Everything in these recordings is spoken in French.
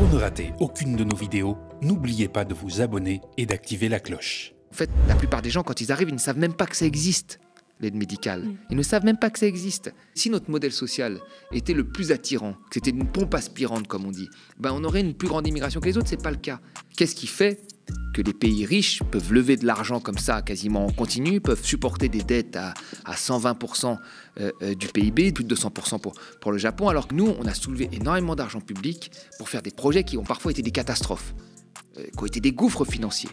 Pour ne rater aucune de nos vidéos, n'oubliez pas de vous abonner et d'activer la cloche. En fait, la plupart des gens, quand ils arrivent, ils ne savent même pas que ça existe l'aide médicale. Mm. Ils ne savent même pas que ça existe. Si notre modèle social était le plus attirant, que c'était une pompe aspirante, comme on dit, ben on aurait une plus grande immigration que les autres. C'est pas le cas. Qu'est-ce qui fait que les pays riches peuvent lever de l'argent comme ça quasiment en continu, peuvent supporter des dettes à, à 120% euh, euh, du PIB, plus de 200% pour, pour le Japon, alors que nous, on a soulevé énormément d'argent public pour faire des projets qui ont parfois été des catastrophes, euh, qui ont été des gouffres financiers.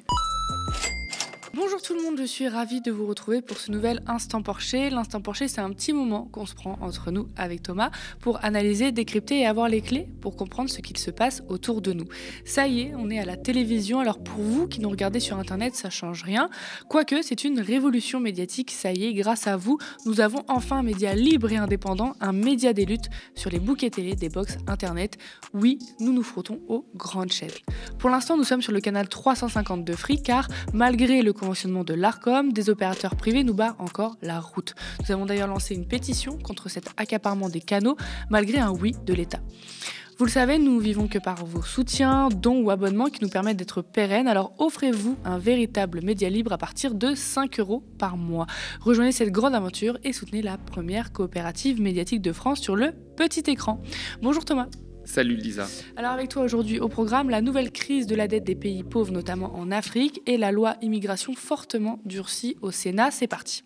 Bonjour tout le monde, je suis ravie de vous retrouver pour ce nouvel Instant Porcher. L'Instant Porcher, c'est un petit moment qu'on se prend entre nous avec Thomas pour analyser, décrypter et avoir les clés pour comprendre ce qu'il se passe autour de nous. Ça y est, on est à la télévision, alors pour vous qui nous regardez sur Internet, ça change rien. Quoique, c'est une révolution médiatique, ça y est, grâce à vous, nous avons enfin un média libre et indépendant, un média des luttes sur les bouquets télé des box Internet. Oui, nous nous frottons aux grandes chaînes. Pour l'instant, nous sommes sur le canal de Free car malgré le conventionnement de l'ARCOM, des opérateurs privés nous barrent encore la route. Nous avons d'ailleurs lancé une pétition contre cet accaparement des canaux, malgré un oui de l'État. Vous le savez, nous vivons que par vos soutiens, dons ou abonnements qui nous permettent d'être pérennes. Alors offrez-vous un véritable média libre à partir de 5 euros par mois. Rejoignez cette grande aventure et soutenez la première coopérative médiatique de France sur le petit écran. Bonjour Thomas. Salut Lisa. Alors avec toi aujourd'hui au programme, la nouvelle crise de la dette des pays pauvres, notamment en Afrique, et la loi immigration fortement durcie au Sénat. C'est parti.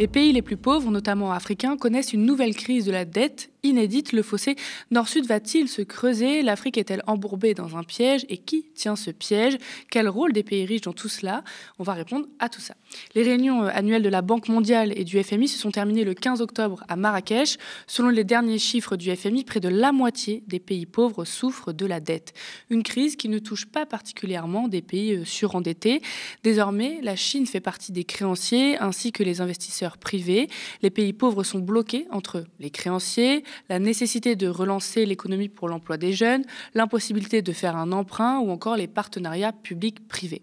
Les pays les plus pauvres, notamment africains, connaissent une nouvelle crise de la dette inédite, le fossé nord-sud va-t-il se creuser L'Afrique est-elle embourbée dans un piège Et qui tient ce piège Quel rôle des pays riches dans tout cela On va répondre à tout ça. Les réunions euh, annuelles de la Banque mondiale et du FMI se sont terminées le 15 octobre à Marrakech. Selon les derniers chiffres du FMI, près de la moitié des pays pauvres souffrent de la dette. Une crise qui ne touche pas particulièrement des pays euh, surendettés. Désormais, la Chine fait partie des créanciers ainsi que les investisseurs privés. Les pays pauvres sont bloqués entre les créanciers, la nécessité de relancer l'économie pour l'emploi des jeunes, l'impossibilité de faire un emprunt ou encore les partenariats publics-privés.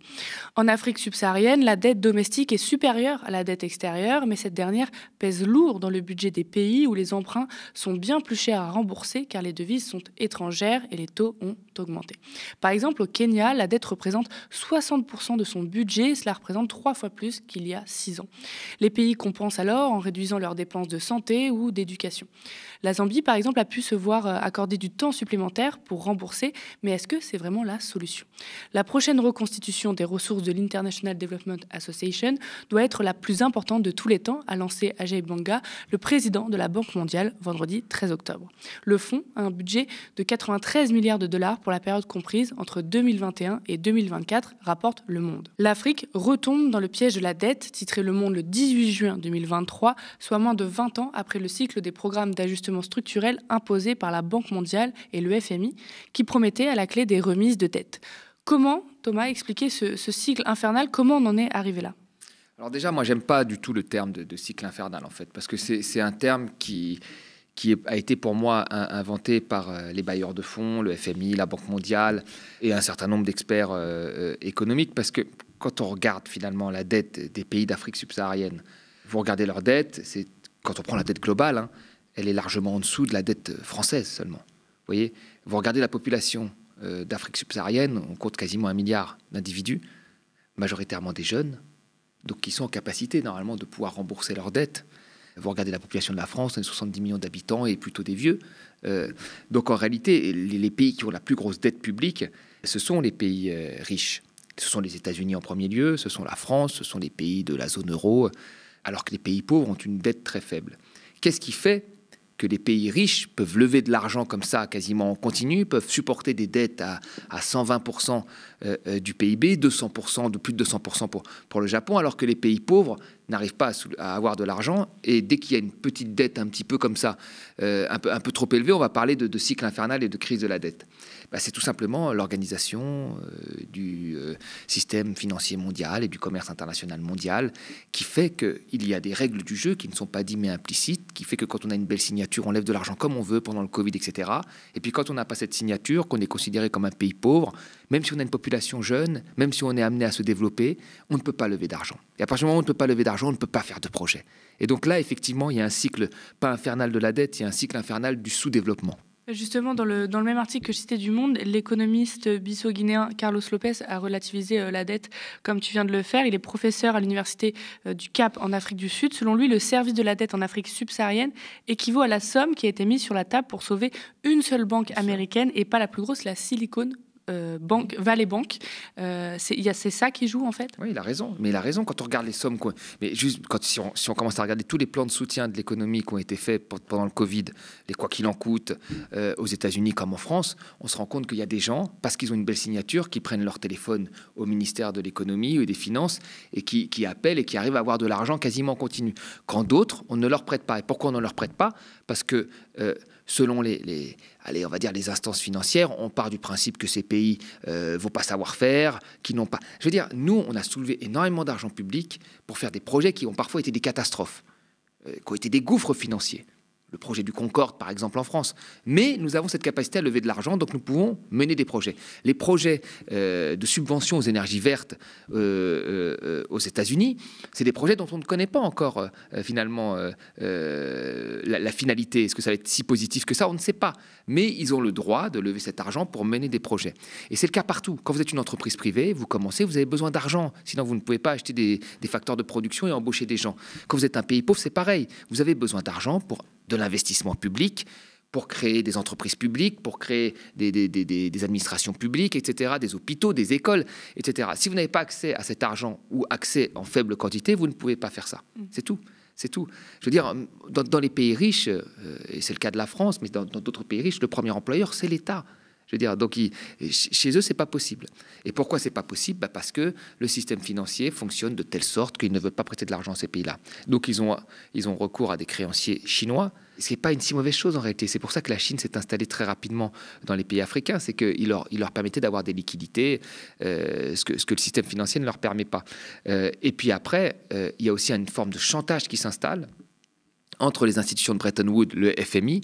En Afrique subsaharienne, la dette domestique est supérieure à la dette extérieure, mais cette dernière pèse lourd dans le budget des pays où les emprunts sont bien plus chers à rembourser car les devises sont étrangères et les taux ont augmenté. Par exemple, au Kenya, la dette représente 60% de son budget, cela représente trois fois plus qu'il y a six ans. Les pays compensent alors en réduisant leurs dépenses de santé ou d'éducation. La Zambie, par exemple, a pu se voir euh, accorder du temps supplémentaire pour rembourser, mais est-ce que c'est vraiment la solution La prochaine reconstitution des ressources de l'International Development Association doit être la plus importante de tous les temps, a lancé Ajay Banga, le président de la Banque mondiale, vendredi 13 octobre. Le fonds a un budget de 93 milliards de dollars pour la période comprise entre 2021 et 2024, rapporte Le Monde. L'Afrique retombe dans le piège de la dette, titré Le Monde le 18 juin 2023, soit moins de 20 ans après le cycle des programmes d'ajustement structurel imposés par la Banque mondiale et le FMI, qui promettaient à la clé des remises de dette. Comment, Thomas, expliquer ce, ce cycle infernal Comment on en est arrivé là alors déjà, moi, j'aime pas du tout le terme de, de cycle infernal, en fait, parce que c'est un terme qui, qui a été pour moi inventé par euh, les bailleurs de fonds, le FMI, la Banque mondiale et un certain nombre d'experts euh, euh, économiques. Parce que quand on regarde finalement la dette des pays d'Afrique subsaharienne, vous regardez leur dette, c'est quand on prend la dette globale, hein, elle est largement en dessous de la dette française seulement. Vous voyez, vous regardez la population d'Afrique subsaharienne, on compte quasiment un milliard d'individus, majoritairement des jeunes, donc qui sont en capacité normalement de pouvoir rembourser leur dette vous regardez la population de la France, 70 millions d'habitants et plutôt des vieux. Euh, donc en réalité, les, pays qui ont la plus grosse dette publique, ce sont les pays euh, riches. Ce sont les États-Unis en premier lieu, ce sont la France, ce sont les pays de la zone euro, alors que les pays pauvres ont une dette très faible. Qu'est-ce qui fait que les pays riches peuvent lever de l'argent comme ça quasiment en continu, peuvent supporter des dettes à, à 120% euh, euh, du PIB, 200%, de plus de 200% pour, pour le Japon, alors que les pays pauvres n'arrivent pas à, avoir de l'argent. Et dès qu'il y a une petite dette un petit peu comme ça, euh, un, peu, un peu trop élevée, on va parler de cycle infernal et de crise de la dette. Bah, c'est tout simplement l'organisation euh, du euh, système financier mondial et du commerce international mondial qui fait qu'il y a des règles du jeu qui ne sont pas dites mais implicites, qui fait que quand on a une belle signature, on lève de l'argent comme on veut pendant le Covid, etc. Et puis quand on n'a pas cette signature, qu'on est considéré comme un pays pauvre, même si on a une population jeune, même si on est amené à se développer, on ne peut pas lever d'argent. Et à partir du moment où on ne peut pas lever d'argent, on ne peut pas faire de projet. Et donc là, effectivement, il y a un cycle, pas infernal de la dette, il y a un cycle infernal du sous-développement. Justement, dans le, même article que je citais du Monde, l'économiste bissau guinéen Carlos Lopez a relativisé euh, la dette comme tu viens de le faire. Il est professeur à l'université euh, du Cap en Afrique du Sud. Selon lui, le service de la dette en Afrique subsaharienne équivaut à la somme qui a été mise sur la table pour sauver une seule banque américaine et pas la plus grosse, la Silicon euh, banque, Valley Bank. Euh, c'est ça qui joue en fait. Oui, il a raison. Mais il a raison quand on regarde les sommes. Quoi. Mais juste quand, si on, si, on, commence à regarder tous les plans de soutien de l'économie qui ont été faits pendant le Covid, les quoi qu'il en coûte, euh, aux États-Unis comme en France, on se rend compte qu'il y a des gens, parce qu'ils ont une belle signature, qui prennent leur téléphone au ministère de l'économie ou des finances et qui, qui, appellent et qui arrivent à avoir de l'argent quasiment continu. Quand d'autres, on ne leur prête pas. Et pourquoi on ne leur prête pas Parce que euh, selon les, allez, on va dire les instances financières, on part du principe que ces pays ne euh, vont pas savoir faire, qu'ils n'ont pas. Je veux dire, nous, on a soulevé énormément d'argent public pour faire des projets qui ont parfois été des catastrophes, euh, qui ont été des gouffres financiers le projet du Concorde, par exemple, en France. Mais nous avons cette capacité à lever de l'argent, donc nous pouvons mener des projets. Les projets euh, de subvention aux énergies vertes euh, euh, aux États-Unis, c'est des projets dont on ne connaît pas encore finalement la, finalité. Est-ce que ça va être si positif que ça On ne sait pas. Mais ils ont le droit de lever cet argent pour mener des projets. Et c'est le cas partout. Quand vous êtes une entreprise privée, vous commencez, vous avez besoin d'argent. Sinon, vous ne pouvez pas acheter des facteurs de production et embaucher des gens. Quand vous êtes un pays pauvre, c'est pareil. Vous avez besoin d'argent pour de l'investissement public pour créer des entreprises publiques, pour créer des, administrations publiques, etc., des hôpitaux, des écoles, etc. Si vous n'avez pas accès à cet argent ou accès en faible quantité, vous ne pouvez pas faire ça. Mm. C'est tout. C'est tout. Je veux dire, dans, les pays riches, euh, et c'est le cas de la France, mais dans d'autres pays riches, le premier employeur, c'est l'État. Je veux dire, donc chez eux, c'est pas possible. Et pourquoi c'est pas possible bah Parce que le système financier fonctionne de telle sorte qu'ils ne veulent pas prêter de l'argent à ces pays-là. Donc ils ont, ils ont recours à des créanciers chinois. Ce n'est pas une si mauvaise chose en réalité. C'est pour ça que la Chine s'est installée très rapidement dans les pays africains. C'est qu'il leur, il leur permettait d'avoir des liquidités, euh, ce, que, ce que le système financier ne leur permet pas. Euh, et puis après, euh, il y a aussi une forme de chantage qui s'installe entre les institutions de Bretton Woods, le FMI,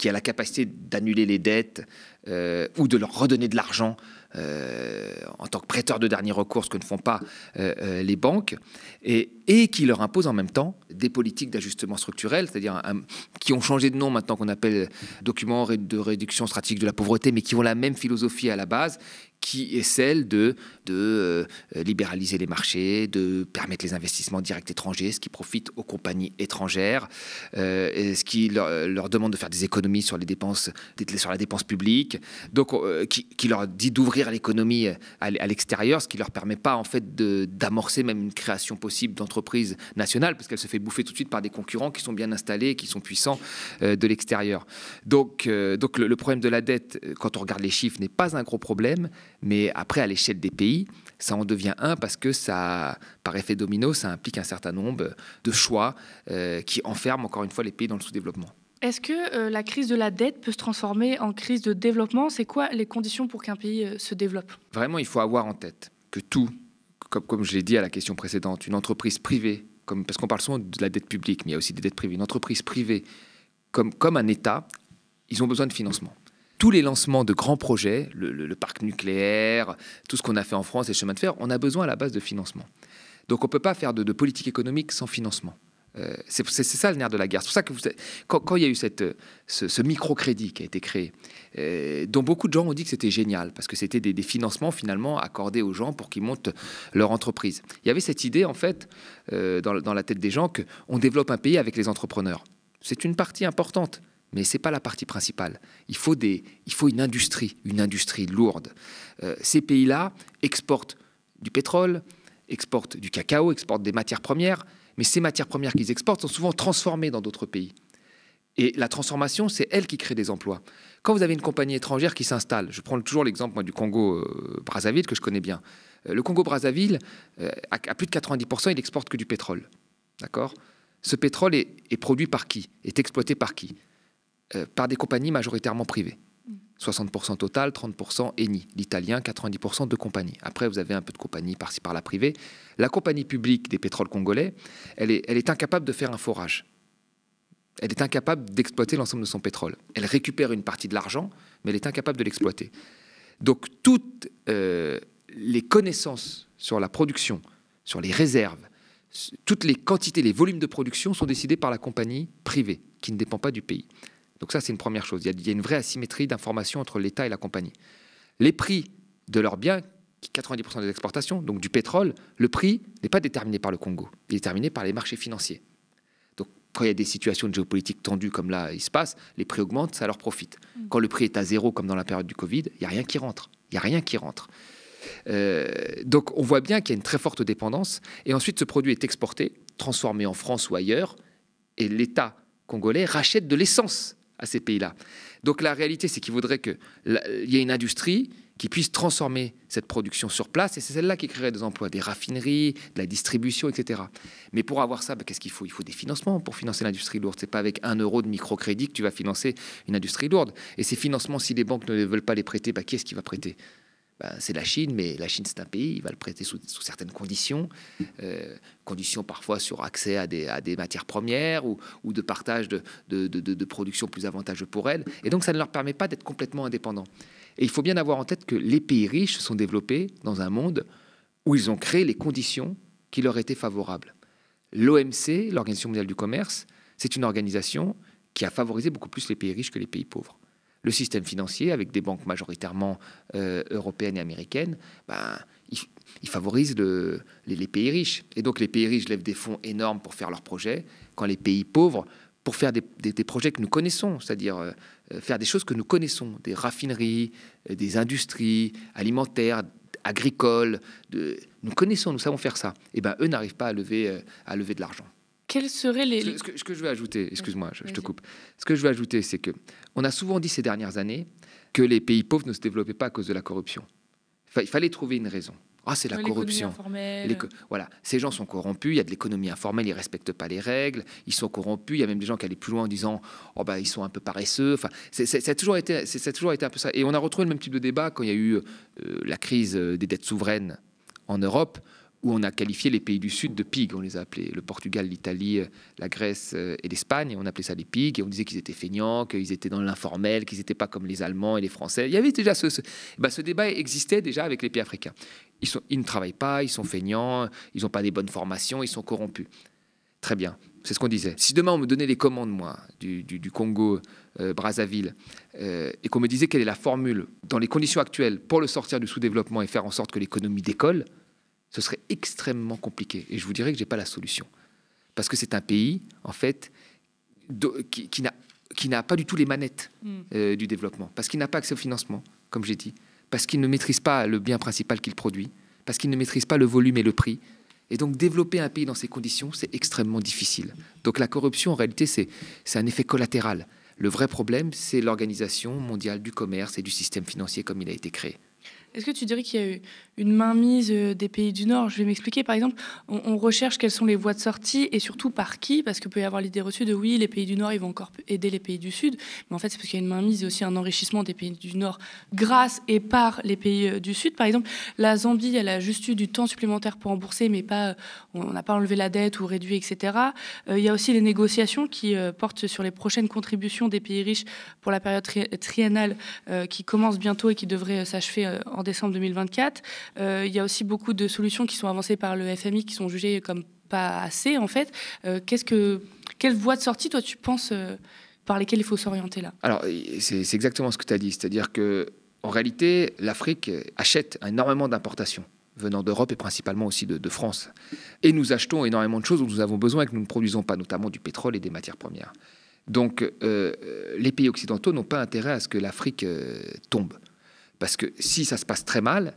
qui a la capacité d'annuler les dettes euh, ou de leur redonner de l'argent euh, en tant que prêteur de dernier recours, ce que ne font pas euh, les banques, et, qui leur impose en même temps des politiques d'ajustement structurel, c'est-à-dire qui ont changé de nom maintenant qu'on appelle document de réduction stratégique de la pauvreté, mais qui ont la même philosophie à la base, qui est celle de, de euh, libéraliser les marchés, de permettre les investissements directs étrangers, ce qui profite aux compagnies étrangères, euh, ce qui leur, demande de faire des économies sur, les dépenses, sur la dépense publique, donc euh, qui, leur dit d'ouvrir l'économie à, l'extérieur, ce qui leur permet pas en fait d'amorcer même une création possible d'entreprise nationales, parce qu'elle se fait bouffer tout de suite par des concurrents qui sont bien installés, qui sont puissants de l'extérieur. Donc, donc le problème de la dette, quand on regarde les chiffres, n'est pas un gros problème mais après, à l'échelle des pays, ça en devient un parce que ça, par effet domino, ça implique un certain nombre de choix euh, qui enferment encore une fois les pays dans le sous-développement. Est-ce que euh, la crise de la dette peut se transformer en crise de développement C'est quoi les conditions pour qu'un pays euh, se développe Vraiment, il faut avoir en tête que tout, comme, je l'ai dit à la question précédente, une entreprise privée, comme, parce qu'on parle souvent de la dette publique, mais il y a aussi des dettes privées, une entreprise privée comme, comme un État, ils ont besoin de financement tous les lancements de grands projets, le, parc nucléaire, tout ce qu'on a fait en France, les chemins de fer, on a besoin à la base de financement. Donc on ne peut pas faire de, politique économique sans financement. Euh, c'est ça le nerf de la guerre. C'est pour ça que vous, quand, il y a eu ce, ce microcrédit qui a été créé, euh, dont beaucoup de gens ont dit que c'était génial, parce que c'était des, financements finalement accordés aux gens pour qu'ils montent leur entreprise. Il y avait cette idée en fait euh, dans, dans la tête des gens qu'on développe un pays avec les entrepreneurs. C'est une partie importante mais ce n'est pas la partie principale. Il faut, des, il faut une industrie, une industrie lourde. Euh, ces pays-là exportent du pétrole, exportent du cacao, exportent des matières premières, mais ces matières premières qu'ils exportent sont souvent transformées dans d'autres pays. Et la transformation, c'est elle qui crée des emplois. Quand vous avez une compagnie étrangère qui s'installe, je prends toujours l'exemple du Congo-Brazzaville euh, que je connais bien. Euh, le Congo-Brazzaville, à plus de 90%, il exporte que du pétrole. D'accord Ce pétrole est produit par qui Est exploité par qui euh, par des compagnies majoritairement privées. 60% total, 30% ENI. L'italien, 90% de compagnies. Après, vous avez un peu de compagnie par-ci par-là privée. La compagnie publique des pétroles congolais, elle est, incapable de faire un forage. Elle est incapable d'exploiter l'ensemble de son pétrole. Elle récupère une partie de l'argent, mais elle est incapable de l'exploiter. Donc toutes euh, les connaissances sur la production, sur les réserves, toutes les quantités, les volumes de production sont décidés par la compagnie privée, qui ne dépend pas du pays. Donc ça, c'est une première chose. Il y, a, une vraie asymétrie d'information entre l'État et la compagnie. Les prix de leurs biens, 90% des exportations, donc du pétrole, le prix n'est pas déterminé par le Congo, il est déterminé par les marchés financiers. Donc quand il y a des situations de géopolitique tendues comme là, il se passe, les prix augmentent, ça leur profite. Mm. Quand le prix est à zéro, comme dans la période du Covid, il n'y a rien qui rentre. Il n'y a rien qui rentre. Euh, donc on voit bien qu'il y a une très forte dépendance. Et ensuite, ce produit est exporté, transformé en France ou ailleurs, et l'État congolais rachète de l'essence à ces pays-là. Donc la réalité, c'est qu'il faudrait qu'il y ait une industrie qui puisse transformer cette production sur place, et c'est celle-là qui créerait des emplois, des raffineries, de la distribution, etc. Mais pour avoir ça, bah, qu'est-ce qu'il faut Il faut des financements pour financer l'industrie lourde. C'est pas avec un euro de microcrédit que tu vas financer une industrie lourde. Et ces financements, si les banques ne veulent pas les prêter, bah, qui est-ce qui va prêter ben, c'est la Chine, mais la Chine, c'est un pays, il va le prêter sous, certaines conditions, euh, conditions parfois sur accès à des, matières premières ou, de partage de, de, plus avantageux pour elle. Et donc, ça ne leur permet pas d'être complètement indépendants. Et il faut bien avoir en tête que les pays riches se sont développés dans un monde où ils ont créé les conditions qui leur étaient favorables. L'OMC, l'Organisation mondiale du commerce, c'est une organisation qui a favorisé beaucoup plus les pays riches que les pays pauvres le système financier, avec des banques majoritairement euh, européennes et américaines, ben, il, favorise les, pays riches. Et donc les pays riches lèvent des fonds énormes pour faire leurs projets, quand les pays pauvres, pour faire des, projets que nous connaissons, c'est-à-dire euh, faire des choses que nous connaissons, des raffineries, euh, des industries alimentaires, agricoles, nous connaissons, nous savons faire ça. Et eh ben eux n'arrivent pas à lever de l'argent. Quels seraient les... Ce, que, je veux ajouter, excuse-moi, je, te coupe. Ce que je veux ajouter, c'est que on a souvent dit ces dernières années que les pays pauvres ne se développaient pas à cause de la corruption. il fallait trouver une raison. Ah, c'est la corruption. Voilà, ces gens sont corrompus, il y a de l'économie informelle, ils respectent pas les règles, ils sont corrompus, il y a même des gens qui allaient plus loin en disant "Oh ben ils sont un peu paresseux". Enfin, c'est, ça toujours été toujours été un peu ça et on a retrouvé le même type de débat quand il y a eu euh, la crise euh, des dettes souveraines en Europe où on a qualifié les pays du Sud de pigs. On les a appelés le Portugal, l'Italie, la Grèce euh, et l'Espagne. On appelait ça les pigs et on disait qu'ils étaient feignants, qu'ils étaient dans l'informel, qu'ils n'étaient pas comme les Allemands et les Français. Il y avait déjà ce, eh ben, débat existait déjà avec les pays africains. Ils, ne travaillent pas, ils sont feignants, ils n'ont pas des bonnes formations, ils sont corrompus. Très bien, c'est ce qu'on disait. Si demain on me donnait les commandes, moi, du, Congo, euh, Brazzaville, euh, et qu'on me disait quelle est la formule dans les conditions actuelles pour le sortir du sous-développement et faire en sorte que l'économie décolle, ce serait extrêmement compliqué. Et je vous dirais que je n'ai pas la solution. Parce que c'est un pays, en fait, qui, n'a pas du tout les manettes mm. euh, du développement, parce qu'il n'a pas accès au financement, comme j'ai dit, parce qu'il ne maîtrise pas le bien principal qu'il produit, parce qu'il ne maîtrise pas le volume et le prix. Et donc développer un pays dans ces conditions, c'est extrêmement difficile. Donc la corruption, en réalité, c'est un effet collatéral. Le vrai problème, c'est l'organisation mondiale du commerce et du système financier comme il a été créé. Est-ce que tu dirais qu'il y a eu une mainmise euh, des pays du Nord. Je vais m'expliquer, par exemple, on, recherche quelles sont les voies de sortie et surtout par qui, parce que peut y avoir l'idée reçue de oui, les pays du Nord, ils vont encore aider les pays du Sud, mais en fait, c'est parce qu'il y a une mainmise et aussi un enrichissement des pays du Nord grâce et par les pays euh, du Sud. Par exemple, la Zambie, elle a juste eu du temps supplémentaire pour rembourser, mais pas, euh, on n'a pas enlevé la dette ou réduit, etc. il y a aussi les négociations qui portent sur les prochaines contributions des pays riches pour la période triennale qui commence bientôt et qui devrait s'achever en décembre 2024. Euh, il y a aussi beaucoup de solutions qui sont avancées par le FMI qui sont jugées comme pas assez en fait. Euh, que quelle voie de sortie toi tu penses euh, par lesquelles il faut s'orienter là Alors c'est exactement ce que tu as dit, c'est-à-dire que en réalité l'Afrique achète énormément d'importations venant d'Europe et principalement aussi de, France. Et nous achetons énormément de choses dont nous avons besoin et que nous ne produisons pas, notamment du pétrole et des matières premières. Donc les pays occidentaux n'ont pas intérêt à ce que l'Afrique tombe. Parce que si ça se passe très mal,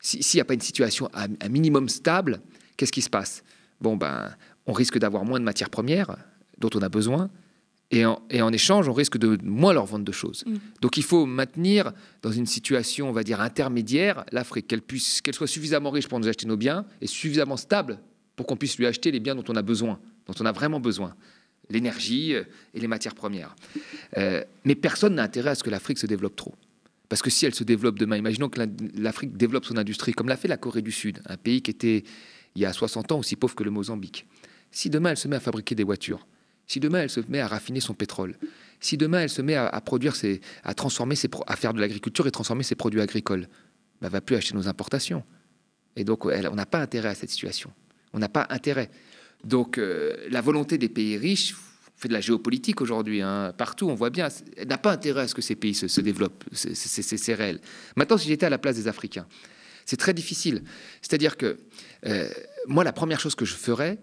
s'il n'y a pas une situation à un minimum stable, qu'est-ce qui se passe Bon, ben, on risque d'avoir moins de matières premières dont on a besoin, et en, échange, on risque de moins leur vendre de choses. Mm. Donc il faut maintenir dans une situation, on va dire, intermédiaire, l'Afrique, qu'elle puisse, soit suffisamment riche pour nous acheter nos biens et suffisamment stable pour qu'on puisse lui acheter les biens dont on a besoin, dont on a vraiment besoin, l'énergie euh, et les matières premières. Euh, mais personne n'a intérêt à ce que l'Afrique se développe trop. Parce que si elle se développe demain, imaginons que l'Afrique développe son industrie, comme l'a fait la Corée du Sud, un pays qui était, il y a 60 ans, aussi pauvre que le Mozambique. Si demain, elle se met à fabriquer des voitures, si demain, elle se met à raffiner son pétrole, si demain, elle se met à, produire, à, transformer faire de l'agriculture et transformer ses produits agricoles, bah, elle ne va plus acheter nos importations. Et donc, on n'a pas intérêt à cette situation. On n'a pas intérêt. Donc, euh, la volonté des pays riches, fait de la géopolitique aujourd'hui, hein. partout, on voit bien, elle n'a pas intérêt à ce que ces pays se, développent, c'est réel. Maintenant, si j'étais à la place des Africains, c'est très difficile. C'est-à-dire que euh, moi, la première chose que je ferais,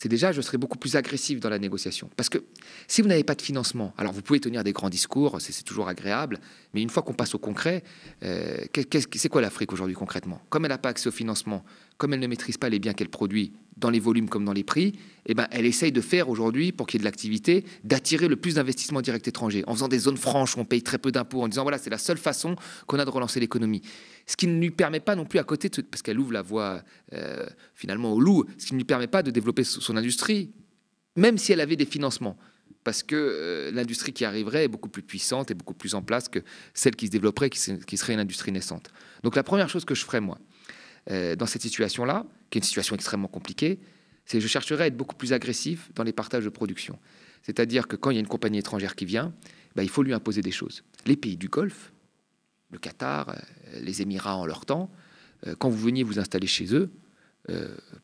c'est déjà, je serais beaucoup plus agressif dans la négociation. Parce que si vous n'avez pas de financement, alors vous pouvez tenir des grands discours, c'est toujours agréable, mais une fois qu'on passe au concret, euh, c'est quoi l'Afrique aujourd'hui concrètement Comme elle n'a pas accès au financement, comme elle ne maîtrise pas les biens qu'elle produit dans les volumes comme dans les prix, eh ben, elle essaye de faire aujourd'hui, pour qu'il y ait de l'activité, d'attirer le plus d'investissements directs étrangers, en faisant des zones franches où on paye très peu d'impôts, en disant voilà, c'est la seule façon qu'on a de relancer l'économie. Ce qui ne lui permet pas non plus à côté, de, parce qu'elle ouvre la voie euh, finalement au loup, ce qui ne lui permet pas de développer son industrie, même si elle avait des financements parce que euh, l'industrie qui arriverait est beaucoup plus puissante et beaucoup plus en place que celle qui se développerait, qui, qui serait une industrie naissante. Donc la première chose que je ferais, moi, euh, dans cette situation-là, qui est une situation extrêmement compliquée, c'est je chercherai à être beaucoup plus agressif dans les partages de production. C'est-à-dire que quand il y a une compagnie étrangère qui vient, bah, il faut lui imposer des choses. Les pays du Golfe, le Qatar, euh, les Émirats en leur temps, euh, quand vous veniez vous installer chez eux,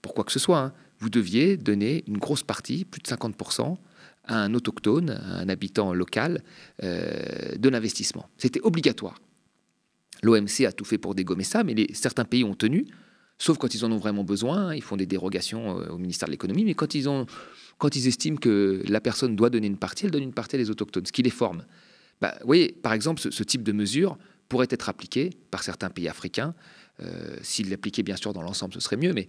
pour quoi que ce soit, hein, vous deviez donner une grosse partie, plus de 50%, à un autochtone, un habitant local, de l'investissement. C'était obligatoire. L'OMC a tout fait pour dégommer ça, mais certains pays ont tenu, sauf quand ils en ont vraiment besoin. ils font des dérogations euh, au ministère de l'économie, mais quand ils, ont, quand ils estiment que la personne doit donner une partie, elle donne une partie à les autochtones, ce qui les forme. Bah, vous voyez, par exemple, ce, type de mesure pourrait être appliqué par certains pays africains. Euh, s'ils l'appliquaient bien sûr dans l'ensemble, ce serait mieux, mais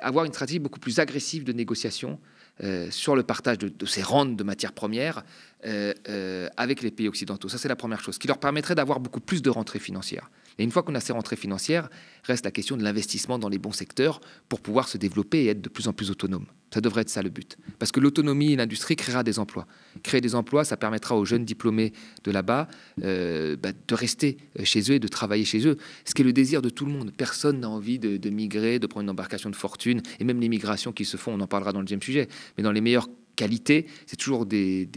avoir une stratégie beaucoup plus agressive de négociation euh, sur le partage de, ces rentes de matières premières euh, euh, avec les pays occidentaux. Ça, c'est la première chose, qui leur permettrait d'avoir beaucoup plus de rentrées financières. Et une fois qu'on a ces rentrées financières, reste la question de l'investissement dans les bons secteurs pour pouvoir se développer et être de plus en plus autonome. Ça devrait être ça le but. Parce que l'autonomie et l'industrie créera des emplois. Créer des emplois, ça permettra aux jeunes diplômés de là-bas euh, bah, de rester euh, chez eux et de travailler chez eux. Ce qui est le désir de tout le monde. Personne n'a envie de, migrer, de prendre une embarcation de fortune. Et même les migrations qui se font, on en parlera dans le deuxième sujet. Mais dans les meilleures qualités, c'est toujours des,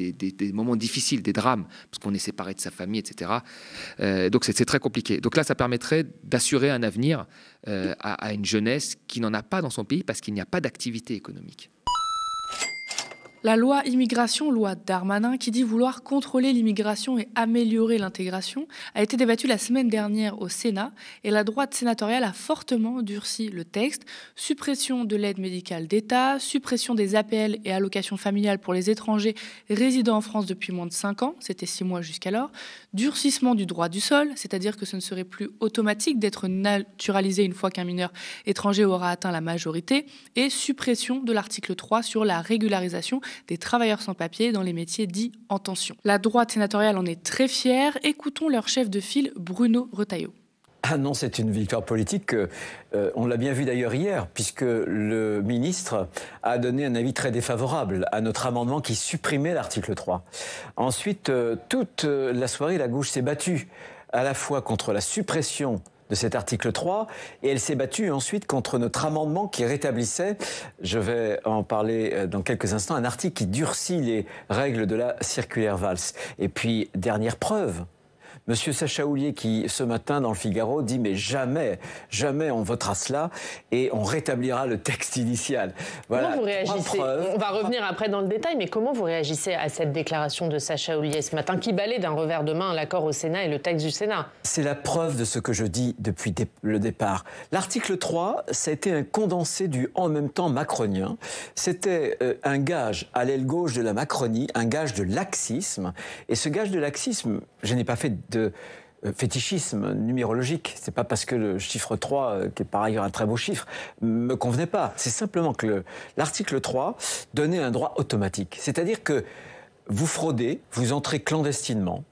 moments difficiles, des drames, parce qu'on est séparé de sa famille, etc. Euh, donc c'est très compliqué. Donc là, ça permettrait d'assurer un avenir à une jeunesse qui n'en a pas dans son pays parce qu'il n'y a pas d'activité économique. La loi immigration, loi Darmanin, qui dit vouloir contrôler l'immigration et améliorer l'intégration, a été débattue la semaine dernière au Sénat et la droite sénatoriale a fortement durci le texte. Suppression de l'aide médicale d'État, suppression des APL et allocations familiales pour les étrangers résidant en France depuis moins de 5 ans, c'était 6 mois jusqu'alors, durcissement du droit du sol, c'est-à-dire que ce ne serait plus automatique d'être naturalisé une fois qu'un mineur étranger aura atteint la majorité, et suppression de l'article 3 sur la régularisation des travailleurs sans papier dans les métiers dits en tension. La droite sénatoriale en est très fière. Écoutons leur chef de file, Bruno Retailleau. Ah non, c'est une victoire politique. Euh, on l'a bien vu d'ailleurs hier, puisque le ministre a donné un avis très défavorable à notre amendement qui supprimait l'article 3. Ensuite, euh, toute euh, la soirée, la gauche s'est battue à la fois contre la suppression de cet article 3. Et elle s'est battue ensuite contre notre amendement qui rétablissait, je vais en parler euh, dans quelques instants, un article qui durcit les règles de la circulaire Valls. Et puis, dernière preuve, Monsieur Sacha Houlier qui, ce matin, dans le Figaro, dit mais jamais, jamais on votera cela et on rétablira le texte initial. Voilà. Comment vous réagissez On va revenir après dans le détail, mais comment vous réagissez à cette déclaration de Sacha Houlier ce matin qui balait d'un revers de main l'accord au Sénat et le texte du Sénat C'est la preuve de ce que je dis depuis le départ. L'article 3, ça a été un condensé du en même temps macronien. C'était euh, un gage à l'aile gauche de la Macronie, un gage de laxisme. Et ce gage de laxisme, je n'ai pas fait de euh, fétichisme numérologique. C'est pas parce que le chiffre 3, euh, qui est par ailleurs un très beau chiffre, me convenait pas. C'est simplement que l'article 3 donnait un droit automatique. C'est-à-dire que vous fraudez, vous entrez clandestinement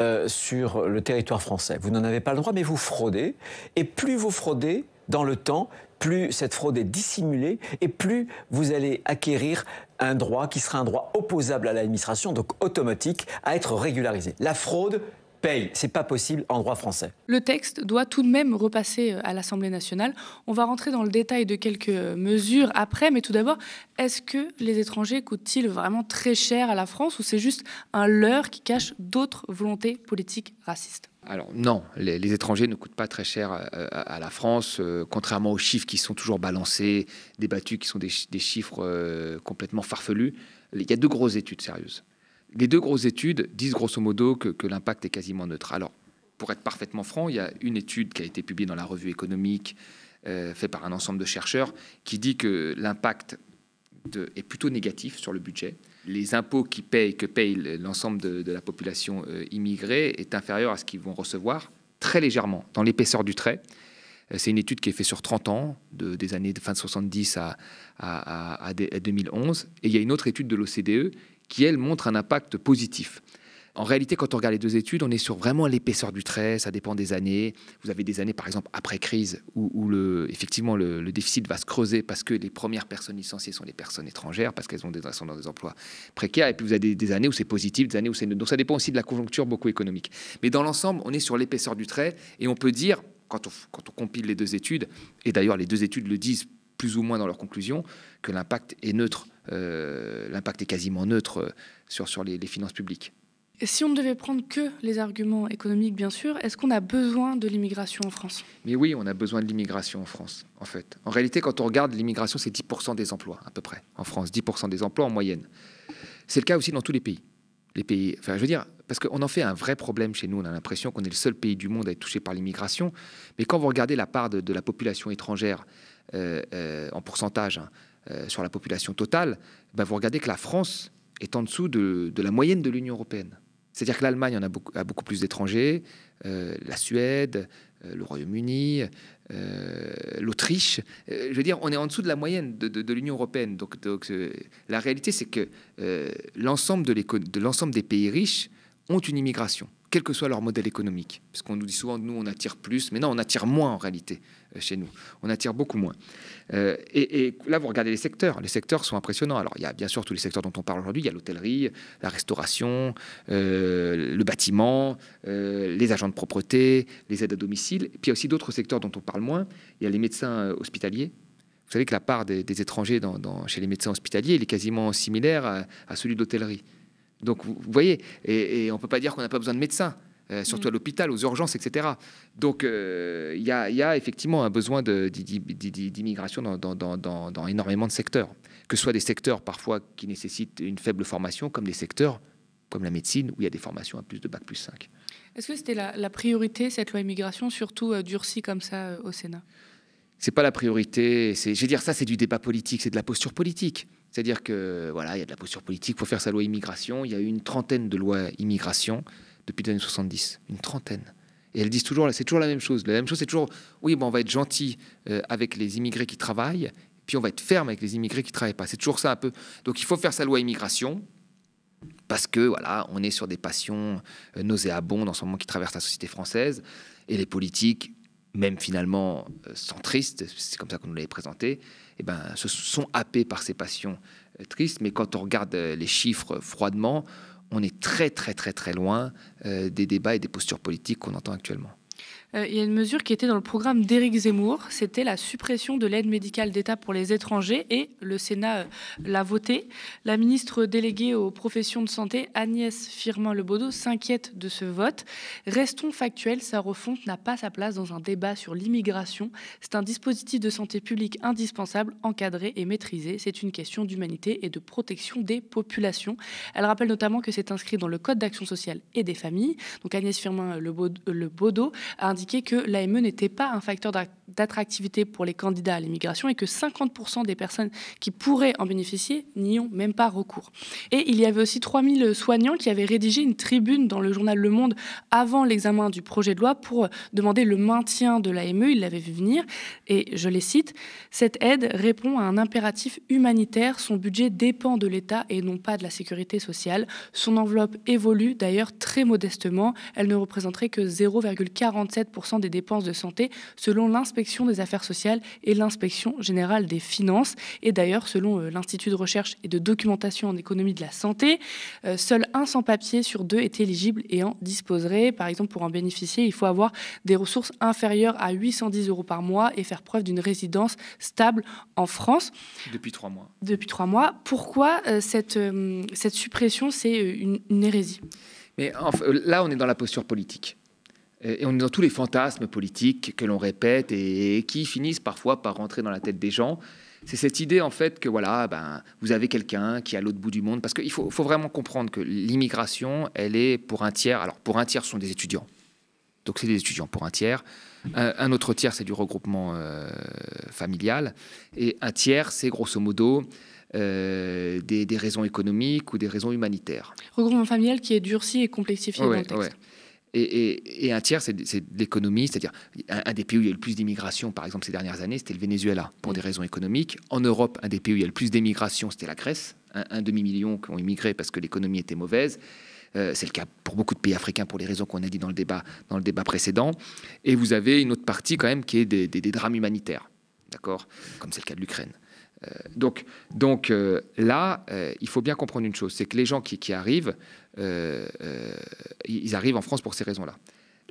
euh, sur le territoire français. Vous n'en avez pas le droit, mais vous fraudez. Et plus vous fraudez dans le temps, plus cette fraude est dissimulée et plus vous allez acquérir un droit qui sera un droit opposable à l'administration, donc automatique, à être régularisé. La fraude, paye. C'est pas possible en droit français. Le texte doit tout de même repasser euh, à l'Assemblée nationale. On va rentrer dans le détail de quelques euh, mesures après, mais tout d'abord, est-ce que les étrangers coûtent-ils vraiment très cher à la France ou c'est juste un leurre qui cache d'autres volontés politiques racistes alors non, les, étrangers ne coûtent pas très cher euh, à, la France, contrairement aux chiffres qui sont toujours balancés, débattus, qui sont des, chiffres complètement farfelus. Il y a deux grosses études sérieuses les deux grosses études disent grosso modo que, l'impact est quasiment neutre. Alors, pour être parfaitement franc, il y a une étude qui a été publiée dans la revue économique, euh, faite par un ensemble de chercheurs, qui dit que l'impact est plutôt négatif sur le budget. Les impôts qui payent, que paye l'ensemble de, la population euh, immigrée est inférieur à ce qu'ils vont recevoir, très légèrement, dans l'épaisseur du trait. Euh, c'est une étude qui est faite sur 30 ans, de, des années de fin de 70 à, à, à 2011. Et il y a une autre étude de l'OCDE qui, elle montre un impact positif. En réalité, quand on regarde les deux études, on est sur vraiment l'épaisseur du trait, ça dépend des années. Vous avez des années, par exemple, après crise, où, effectivement le, déficit va se creuser parce que les premières personnes licenciées sont les personnes étrangères, parce qu'elles sont dans des emplois précaires. Et puis vous avez des, années où c'est positif, des années où c'est Donc ça dépend aussi de la conjoncture beaucoup économique. Mais dans l'ensemble, on est sur l'épaisseur du trait et on peut dire, quand quand on compile les deux études, et d'ailleurs les deux études le disent plus ou moins dans leur conclusion, que l'impact est neutre, euh, l'impact est quasiment neutre euh, sur, sur les, finances publiques. Et si on ne devait prendre que les arguments économiques, bien sûr, est-ce qu'on a besoin de l'immigration en France Mais oui, on a besoin de l'immigration en France, en fait. En réalité, quand on regarde, l'immigration, c'est 10% des emplois, à peu près, en France, 10% des emplois en moyenne. C'est le cas aussi dans tous les pays. Les pays, enfin, je veux dire, parce qu'on en fait un vrai problème chez nous. On a l'impression qu'on est le seul pays du monde à être touché par l'immigration. Mais quand vous regardez la part de, de la population étrangère euh, euh, en pourcentage hein, euh, sur la population totale, ben, vous regardez que la France est en dessous de, la moyenne de l'Union européenne. C'est-à-dire que l'Allemagne en a beaucoup, plus d'étrangers, la Suède, le Royaume-Uni, l'Autriche. je veux dire, on est en dessous de la moyenne de, l'Union européenne. Donc, la réalité, c'est que l'ensemble de l'ensemble des pays riches ont une immigration quel que soit leur modèle économique. Parce qu'on nous dit souvent, nous, on attire plus, mais non, on attire moins en réalité euh, chez nous. On attire beaucoup moins. Euh, et, là, vous regardez les secteurs. Les secteurs sont impressionnants. Alors, il y a bien sûr tous les secteurs dont on parle aujourd'hui. Il y a l'hôtellerie, la restauration, euh, le bâtiment, les agents de propreté, les aides à domicile. puis, il y a aussi d'autres secteurs dont on parle moins. Il y a les médecins hospitaliers, vous savez que la part des, étrangers dans, chez les médecins hospitaliers, elle est quasiment similaire à, à celui de l'hôtellerie. Donc vous voyez, et, on ne peut pas dire qu'on n'a pas besoin de médecins. Euh, surtout à mm. l'hôpital, aux urgences, etc. Donc euh, il y, a effectivement un besoin d'immigration dans, énormément de secteurs, que ce soit des secteurs parfois qui nécessitent une faible formation, comme des secteurs comme la médecine, où il y a des formations à plus de Bac plus 5. Est-ce que c'était la, priorité, cette loi immigration, surtout euh, durcie comme ça au Sénat c'est pas la priorité. je veux dire, ça, c'est du débat politique, c'est de la posture politique. C'est-à-dire que voilà, il y a de la posture politique pour faire sa loi immigration. Il y a eu une trentaine de lois immigration depuis les années 70, une trentaine. Et elles disent toujours, c'est toujours la même chose. La même chose, c'est toujours, oui, bon, on va être gentil euh, avec les immigrés qui travaillent, puis on va être ferme avec les immigrés qui travaillent pas. C'est toujours ça un peu. Donc il faut faire sa loi immigration parce que voilà, on est sur des passions euh, nauséabondes en ce moment qui traversent la société française et les politiques même finalement euh, centristes, c'est comme ça qu'on nous l'avait présenté, eh ben, se sont happés par ces passions euh, tristes. Mais quand on regarde euh, les chiffres froidement, on est très très très très loin des débats et des postures politiques qu'on entend actuellement. Euh, il y a une mesure qui était dans le programme d'Éric Zemmour, c'était la suppression de l'aide médicale d'État pour les étrangers et le Sénat euh, l'a votée. La ministre déléguée aux professions de santé, Agnès Firmin-Lebaudot, s'inquiète de ce vote. Restons factuels, sa refonte n'a pas sa place dans un débat sur l'immigration. C'est un dispositif de santé publique indispensable, encadré et maîtrisé. C'est une question d'humanité et de protection des populations. Elle rappelle notamment que c'est inscrit dans le Code d'action sociale et des familles. Donc Agnès Firmin-Lebaudot a indiqué que l'AME n'était pas un facteur d'attractivité pour les candidats à l'immigration et que 50% des personnes qui pourraient en bénéficier n'y ont même pas recours. Et il y avait aussi 3000 soignants qui avaient rédigé une tribune dans le journal Le Monde avant l'examen du projet de loi pour demander le maintien de l'AME. Ils l'avaient vu venir et je les cite, cette aide répond à un impératif humanitaire, son budget dépend de l'État et non pas de la sécurité sociale. Son enveloppe évolue d'ailleurs très modestement, elle ne représenterait que 0,47 des dépenses de santé selon l'inspection des affaires sociales et l'inspection générale des finances. Et d'ailleurs, selon euh, l'Institut de recherche et de documentation en économie de la santé, euh, seul un sans-papier sur deux est éligible et en disposerait. Par exemple, pour en bénéficier, il faut avoir des ressources inférieures à 810 euros par mois et faire preuve d'une résidence stable en France. Depuis trois mois. Depuis trois mois. Pourquoi euh, cette, suppression, c'est une, hérésie mais là, on est dans la posture politique. Et on est dans tous les fantasmes politiques que l'on répète et, qui finissent parfois par rentrer dans la tête des gens. C'est cette idée en fait que voilà, ben, vous avez quelqu'un qui est à l'autre bout du monde, parce qu'il faut, vraiment comprendre que l'immigration, elle est pour un tiers, alors pour un tiers ce sont des étudiants, donc c'est des étudiants pour un tiers, un, autre tiers c'est du regroupement euh, familial, et un tiers c'est grosso modo euh, des, raisons économiques ou des raisons humanitaires. Regroupement familial qui est durci et complexifié dans le texte. Et, un tiers, c'est l'économie, c'est-à-dire un, des pays où il y a eu le plus d'immigration, par exemple, ces dernières années, c'était le Venezuela, pour des raisons économiques. En Europe, un des pays où il y a le plus d'immigration, c'était la Grèce. Un, demi-million qui ont immigré parce que l'économie était mauvaise. Euh, c'est le cas pour beaucoup de pays africains pour les raisons qu'on a dit dans le débat, dans le débat précédent. Et vous avez une autre partie quand même qui est des, des drames humanitaires, d'accord, comme c'est le cas de l'Ukraine. Euh, donc donc euh, là, euh, il faut bien comprendre une chose, c'est que les gens qui, arrivent, ils arrivent en France pour ces raisons-là.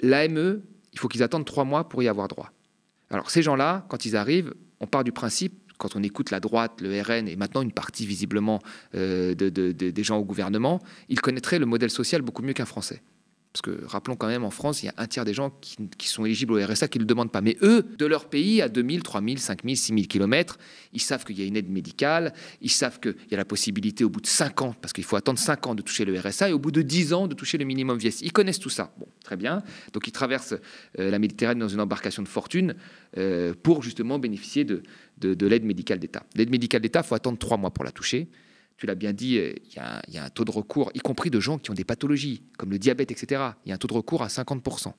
L'AME, il faut qu'ils attendent trois mois pour y avoir droit. Alors ces gens-là, quand ils arrivent, on part du principe, quand on écoute la droite, le RN et maintenant une partie visiblement des gens au gouvernement, ils connaîtraient le modèle social beaucoup mieux qu'un Français. Parce que rappelons quand même, en France, il y a un tiers des gens qui, sont éligibles au RSA qui ne le demandent pas. Mais eux, de leur pays, à 2000, 3000, 5000, 6000 kilomètres, ils savent qu'il y a une aide médicale, ils savent qu'il y a la possibilité au bout de 5 ans, parce qu'il faut attendre 5 ans de toucher le RSA, et au bout de 10 ans de toucher le minimum vieillesse. Ils connaissent tout ça. Bon, très bien. Donc ils traversent euh, la Méditerranée dans une embarcation de fortune euh, pour justement bénéficier de, de l'aide médicale d'État. L'aide médicale d'État, il faut attendre 3 mois pour la toucher tu l'as bien dit, euh, il y, a, un taux de recours, y compris de gens qui ont des pathologies, comme le diabète, etc. Il y a un taux de recours à 50%.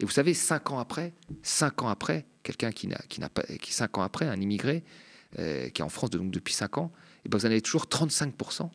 Et vous savez, 5 ans après, 5 ans après, quelqu'un qui n'a, qui n'a pas, qui 5 ans après, un immigré, euh, qui est en France donc, depuis 5 ans, et eh ben vous en avez toujours 35%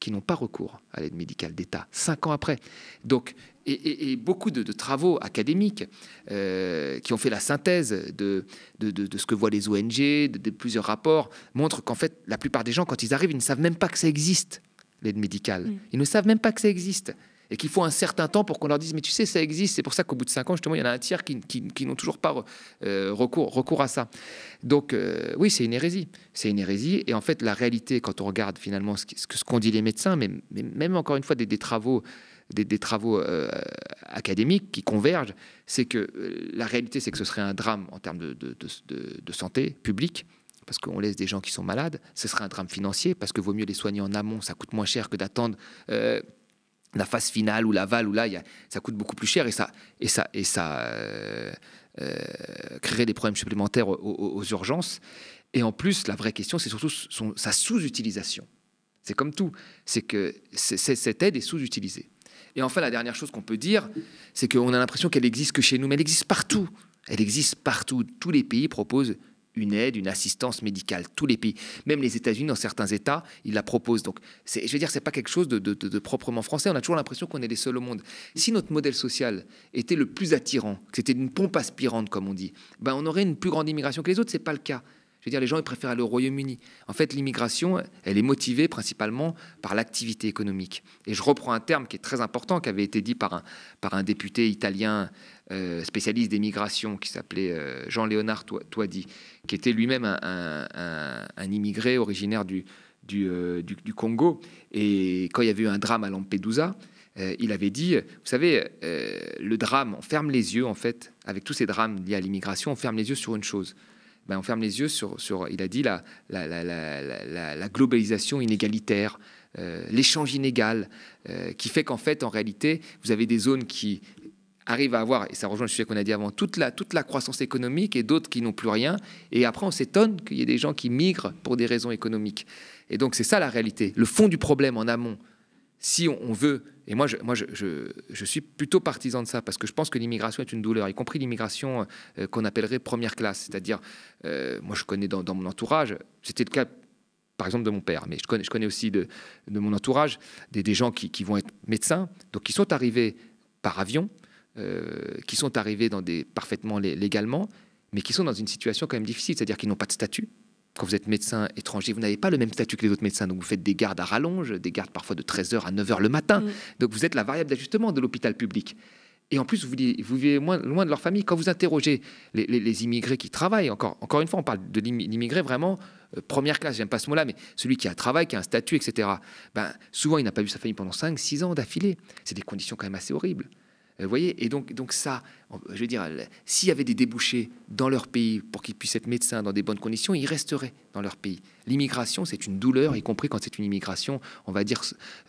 qui n'ont pas recours à l'aide médicale d'État, cinq ans après. Donc, et, beaucoup de, travaux académiques euh, qui ont fait la synthèse de, ce que voient les ONG, de, plusieurs rapports, montrent qu'en fait, la plupart des gens, quand ils arrivent, ils ne savent même pas que ça existe, l'aide médicale. Ils ne savent même pas que ça existe et qu'il faut un certain temps pour qu'on leur dise, mais tu sais, ça existe. C'est pour ça qu'au bout de cinq ans, justement, il y en a un tiers qui, n'ont toujours pas euh, recours, recours à ça. Donc, euh, oui, c'est une hérésie. C'est une hérésie. Et en fait, la réalité, quand on regarde finalement ce, ce qu'ont dit les médecins, mais, même encore une fois, des, travaux. Des, travaux euh, académiques qui convergent, c'est que la réalité, c'est que ce serait un drame en termes de, santé publique, parce qu'on laisse des gens qui sont malades. Ce serait un drame financier parce que vaut mieux les soigner en amont, ça coûte moins cher que d'attendre la phase finale ou l'aval où là, ça coûte beaucoup plus cher et ça, et ça, et ça euh, euh, des problèmes supplémentaires aux, urgences. Et en plus, la vraie question, c'est surtout sa sous-utilisation. C'est comme tout, c'est que cette aide est sous-utilisée. Et enfin, la dernière chose qu'on peut dire, c'est qu'on a l'impression qu'elle existe que chez nous, mais elle existe partout. Elle existe partout. Tous les pays proposent une aide, une assistance médicale. Tous les pays, même les États-Unis, dans certains États, ils la proposent. Donc, je veux dire, c'est pas quelque chose de, proprement français. On a toujours l'impression qu'on est les seuls au monde. Si notre modèle social était le plus attirant, que c'était une pompe aspirante, comme on dit, ben on aurait une plus grande immigration que les autres. C'est pas le cas. Je veux dire, les gens, ils préfèrent aller au Royaume-Uni. En fait, l'immigration, elle est motivée principalement par l'activité économique. Et je reprends un terme qui est très important, qui avait été dit par un, par un député italien euh, spécialiste des migrations qui s'appelait euh, Jean-Léonard Toadi, qui était lui-même un, immigré originaire euh, du, du, Congo. Et quand il y avait eu un drame à Lampedusa, il avait dit, vous savez, le drame, on ferme les yeux en fait, avec tous ces drames liés à l'immigration, on ferme les yeux sur une chose. Ben, on ferme les yeux sur, sur il a dit, la, la, globalisation inégalitaire, l'échange inégal, qui fait qu'en fait, en réalité, vous avez des zones qui arrive à avoir, et ça rejoint le sujet qu'on a dit avant, toute la, toute la croissance économique et d'autres qui n'ont plus rien. Et après, on s'étonne qu'il y ait des gens qui migrent pour des raisons économiques. Et donc, c'est ça la réalité. Le fond du problème en amont, si on, veut, et moi, je, moi je, je, suis plutôt partisan de ça, parce que je pense que l'immigration est une douleur, y compris l'immigration euh, qu'on appellerait première classe. C'est-à-dire, euh, moi, je connais dans, dans mon entourage, c'était le cas par exemple de mon père, mais je connais, je connais aussi de, de mon entourage des, des gens qui, qui, vont être médecins, donc qui sont arrivés par avion, euh, qui sont arrivés dans des, parfaitement légalement, mais qui sont dans une situation quand même difficile, c'est-à-dire qu'ils n'ont pas de statut. Quand vous êtes médecin étranger, vous n'avez pas le même statut que les autres médecins, donc vous faites des gardes à rallonge, des gardes parfois de 13h à 9h le matin, mm. donc vous êtes la variable d'ajustement de l'hôpital public. Et en plus, vous, vivez moins, loin de leur famille. Quand vous interrogez les, immigrés qui travaillent, encore, encore une fois, on parle de l'immigré vraiment euh, première classe, j'aime pas ce mot-là, mais celui qui a un travail, qui a un statut, etc. Ben, souvent, il n'a pas vu sa famille pendant 5-6 ans d'affilée. C'est des conditions quand même assez horribles. Vous voyez Et donc, ça, je veux dire, s'il y avait des débouchés dans leur pays pour qu'ils puissent être médecins dans des bonnes conditions, ils resteraient dans leur pays. L'immigration, c'est une douleur, y compris quand c'est une immigration, on va dire,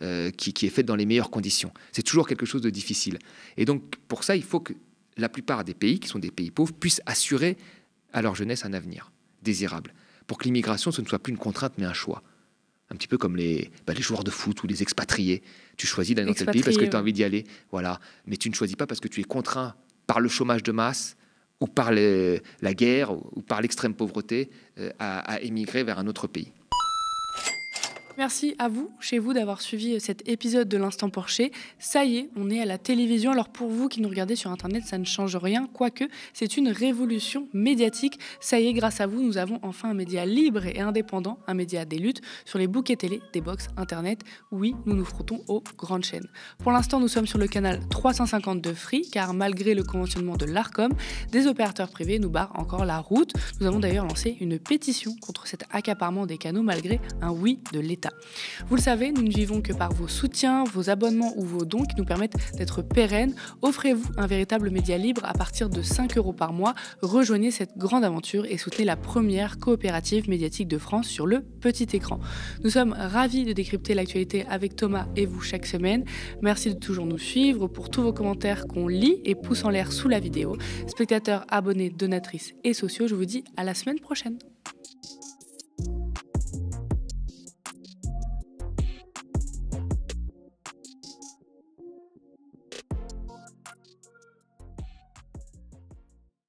euh, qui, qui est faite dans les meilleures conditions. C'est toujours quelque chose de difficile. Et donc, pour ça, il faut que la plupart des pays, qui sont des pays pauvres, puissent assurer à leur jeunesse un avenir désirable, pour que l'immigration, ce ne soit plus une contrainte, mais un choix un petit peu comme bah, les, joueurs de foot ou les expatriés. Tu choisis d'aller dans tel pays parce que tu as envie d'y aller, voilà. Mais tu ne choisis pas parce que tu es contraint par le chômage de masse ou par la guerre ou, par l'extrême pauvreté euh, à émigrer vers un autre pays. Merci à vous, chez vous, d'avoir suivi euh, cet épisode de l'Instant Porcher. Ça y est, on est à la télévision. Alors pour vous qui nous regardez sur Internet, ça ne change rien, quoique c'est une révolution médiatique. Ça y est, grâce à vous, nous avons enfin un média libre et indépendant, un média des luttes, sur les bouquets télé, des box, Internet. Oui, nous nous frottons aux grandes chaînes. Pour l'instant, nous sommes sur le canal 350 de Free, car malgré le conventionnement de l'ARCOM, des opérateurs privés nous barrent encore la route. Nous avons d'ailleurs lancé une pétition contre cet accaparement des canaux malgré un oui de l'État. Vous le savez, nous ne vivons que par vos soutiens, vos abonnements ou vos dons qui nous permettent d'être pérennes. Offrez-vous un véritable média libre à partir de 5 euros par mois. Rejoignez cette grande aventure et soutenez la première coopérative médiatique de France sur le petit écran. Nous sommes ravis de décrypter l'actualité avec Thomas et vous chaque semaine. Merci de toujours nous suivre pour tous vos commentaires qu'on lit et pousse en l'air sous la vidéo. Spectateurs, abonnés, donatrices et sociaux, je vous dis à la semaine prochaine.